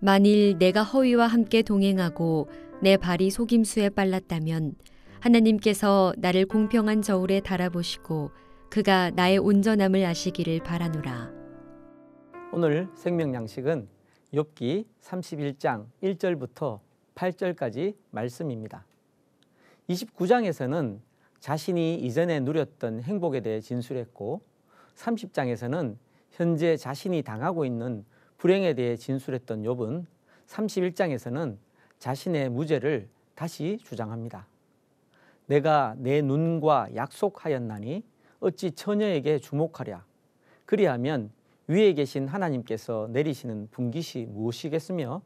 만일 내가 허위와 함께 동행하고 내 발이 속임수에 빨랐다면 하나님께서 나를 공평한 저울에 달아보시고 그가 나의 온전함을 아시기를 바라노라. 오늘 생명 양식은 욥기 31장 1절부터 8절까지 말씀입니다. 29장에서는 자신이 이전에 누렸던 행복에 대해 진술했고 30장에서는 현재 자신이 당하고 있는 불행에 대해 진술했던 욥은 31장에서는 자신의 무죄를 다시 주장합니다. 내가 내 눈과 약속하였나니 어찌 처녀에게 주목하랴. 그리하면 위에 계신 하나님께서 내리시는 분깃이 무엇이겠으며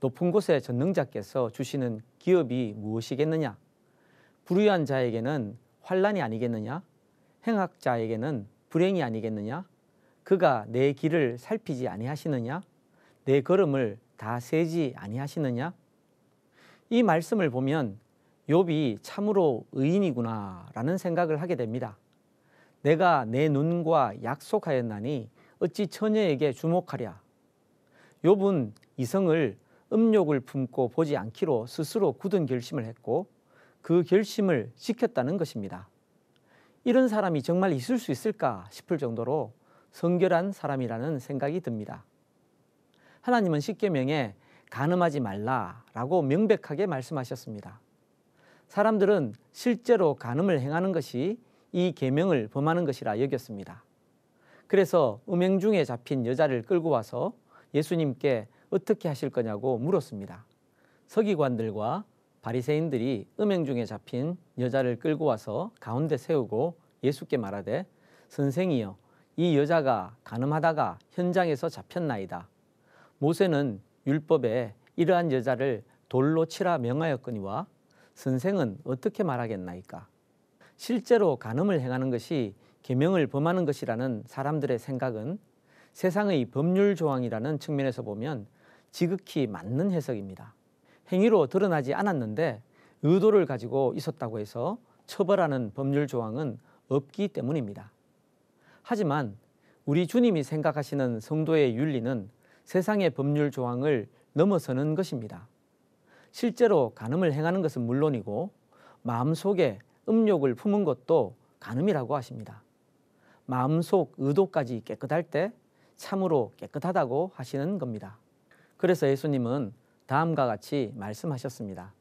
높은 곳에 전능자께서 주시는 기업이 무엇이겠느냐? 불의한 자에게는 환란이 아니겠느냐? 행악자에게는 불행이 아니겠느냐? 그가 내 길을 살피지 아니하시느냐? 내 걸음을 다 세지 아니하시느냐? 이 말씀을 보면 욥이 참으로 의인이구나라는 생각을 하게 됩니다. 내가 내 눈과 약속하였나니 어찌 처녀에게 주목하랴. 욥은 이성을 음욕을 품고 보지 않기로 스스로 굳은 결심을 했고 그 결심을 지켰다는 것입니다. 이런 사람이 정말 있을 수 있을까 싶을 정도로 성결한 사람이라는 생각이 듭니다. 하나님은 십계명에 가늠하지 말라라고 명백하게 말씀하셨습니다. 사람들은 실제로 간음을 행하는 것이 이 계명을 범하는 것이라 여겼습니다. 그래서 음행 중에 잡힌 여자를 끌고 와서 예수님께 어떻게 하실 거냐고 물었습니다. 서기관들과 바리새인들이 음행 중에 잡힌 여자를 끌고 와서 가운데 세우고 예수께 말하되 선생이여 이 여자가 가늠하다가 현장에서 잡혔나이다. 모세는 율법에 이러한 여자를 돌로 치라 명하였거니와 선생은 어떻게 말하겠나이까? 실제로 간음을 행하는 것이 계명을 범하는 것이라는 사람들의 생각은 세상의 법률 조항이라는 측면에서 보면 지극히 맞는 해석입니다. 행위로 드러나지 않았는데 의도를 가지고 있었다고 해서 처벌하는 법률 조항은 없기 때문입니다. 하지만 우리 주님이 생각하시는 성도의 윤리는 세상의 법률 조항을 넘어서는 것입니다. 실제로 간음을 행하는 것은 물론이고 마음속에 음욕을 품은 것도 간음이라고 하십니다. 마음속 의도까지 깨끗할 때 참으로 깨끗하다고 하시는 겁니다. 그래서 예수님은 다음과 같이 말씀하셨습니다.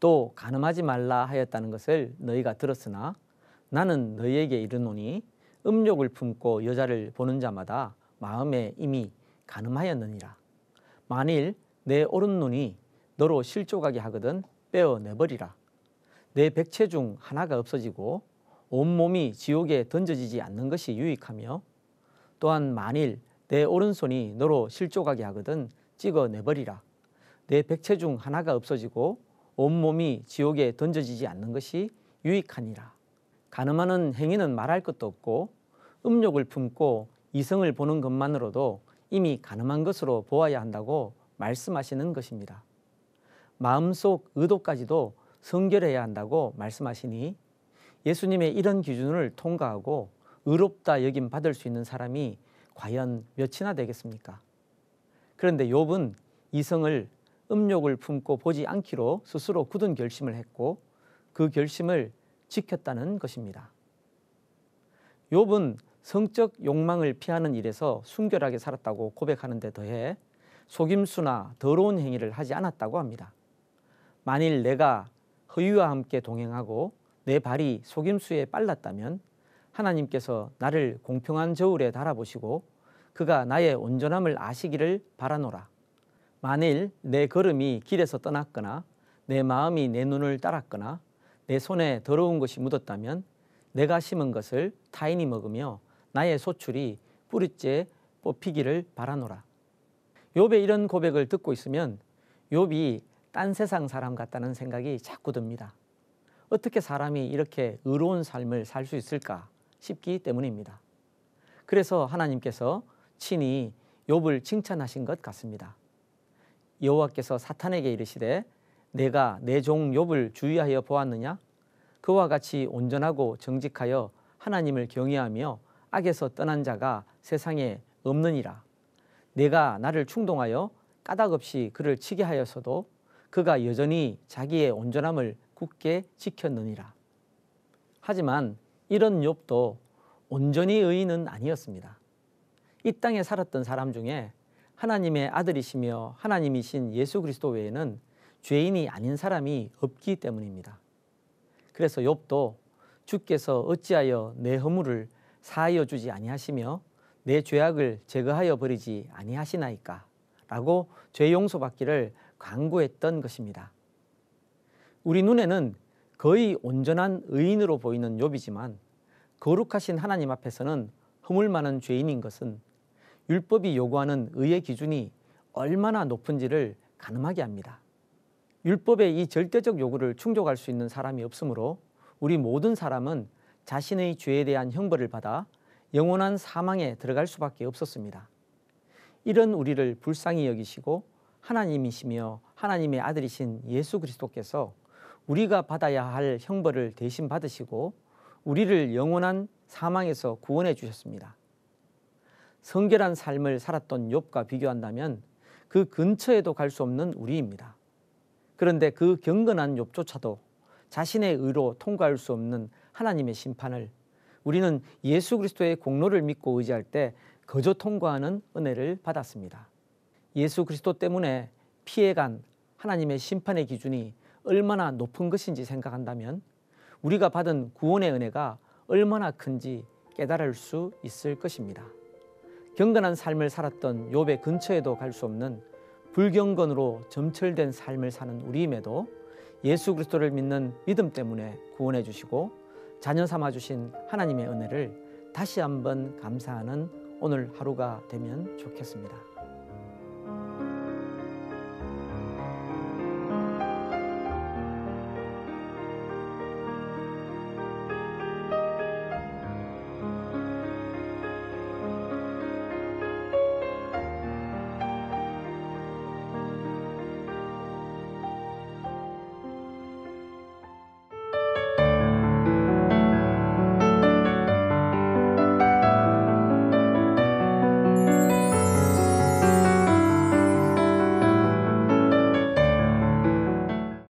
또 간음하지 말라 하였다는 것을 너희가 들었으나 나는 너희에게 이르노니 음욕을 품고 여자를 보는 자마다 마음에 이미 가늠하였느니라. 만일 내 오른눈이 너로 실족하게 하거든 빼어내버리라. 내 백체 중 하나가 없어지고 온몸이 지옥에 던져지지 않는 것이 유익하며 또한 만일 내 오른손이 너로 실족하게 하거든 찍어내버리라. 내 백체 중 하나가 없어지고 온몸이 지옥에 던져지지 않는 것이 유익하니라. 가늠하는 행위는 말할 것도 없고 음욕을 품고 이성을 보는 것만으로도 이미 가늠한 것으로 보아야 한다고 말씀하시는 것입니다. 마음속 의도까지도 성결해야 한다고 말씀하시니 예수님의 이런 기준을 통과하고 의롭다 여김 받을 수 있는 사람이 과연 몇이나 되겠습니까? 그런데 욥은 이성을 음욕을 품고 보지 않기로 스스로 굳은 결심을 했고 그 결심을 지켰다는 것입니다. 욥은 성적 욕망을 피하는 일에서 순결하게 살았다고 고백하는 데 더해 속임수나 더러운 행위를 하지 않았다고 합니다. 만일 내가 허위와 함께 동행하고 내 발이 속임수에 빨랐다면 하나님께서 나를 공평한 저울에 달아보시고 그가 나의 온전함을 아시기를 바라노라. 만일 내 걸음이 길에서 떠났거나 내 마음이 내 눈을 따랐거나 내 손에 더러운 것이 묻었다면 내가 심은 것을 타인이 먹으며 나의 소출이 뿌리째 뽑히기를 바라노라. 욥의 이런 고백을 듣고 있으면 욥이 딴 세상 사람 같다는 생각이 자꾸 듭니다. 어떻게 사람이 이렇게 의로운 삶을 살 수 있을까 싶기 때문입니다. 그래서 하나님께서 친히 욥을 칭찬하신 것 같습니다. 여호와께서 사탄에게 이르시되 내가 내 종 욥을 주의하여 보았느냐? 그와 같이 온전하고 정직하여 하나님을 경외하며 악에서 떠난 자가 세상에 없느니라. 내가 나를 충동하여 까닭없이 그를 치게 하였어도 그가 여전히 자기의 온전함을 굳게 지켰느니라. 하지만 이런 욥도 온전히 의인은 아니었습니다. 이 땅에 살았던 사람 중에 하나님의 아들이시며 하나님이신 예수 그리스도 외에는 죄인이 아닌 사람이 없기 때문입니다. 그래서 욥도 주께서 어찌하여 내 허물을 사하여 주지 아니하시며 내 죄악을 제거하여 버리지 아니하시나이까 라고 죄 용서받기를 강구했던 것입니다. 우리 눈에는 거의 온전한 의인으로 보이는 욥이지만 거룩하신 하나님 앞에서는 허물 많은 죄인인 것은 율법이 요구하는 의의 기준이 얼마나 높은지를 가늠하게 합니다. 율법의 이 절대적 요구를 충족할 수 있는 사람이 없으므로 우리 모든 사람은 자신의 죄에 대한 형벌을 받아 영원한 사망에 들어갈 수밖에 없었습니다. 이런 우리를 불쌍히 여기시고 하나님이시며 하나님의 아들이신 예수 그리스도께서 우리가 받아야 할 형벌을 대신 받으시고 우리를 영원한 사망에서 구원해 주셨습니다. 성결한 삶을 살았던 욥과 비교한다면 그 근처에도 갈 수 없는 우리입니다. 그런데 그 경건한 욥조차도 자신의 의로 통과할 수 없는 하나님의 심판을 우리는 예수 그리스도의 공로를 믿고 의지할 때 거저 통과하는 은혜를 받았습니다. 예수 그리스도 때문에 피해간 하나님의 심판의 기준이 얼마나 높은 것인지 생각한다면 우리가 받은 구원의 은혜가 얼마나 큰지 깨달을 수 있을 것입니다. 경건한 삶을 살았던 욥의 근처에도 갈 수 없는 불경건으로 점철된 삶을 사는 우리임에도 예수 그리스도를 믿는 믿음 때문에 구원해 주시고 자녀 삼아 주신 하나님의 은혜를 다시 한번 감사하는 오늘 하루가 되면 좋겠습니다.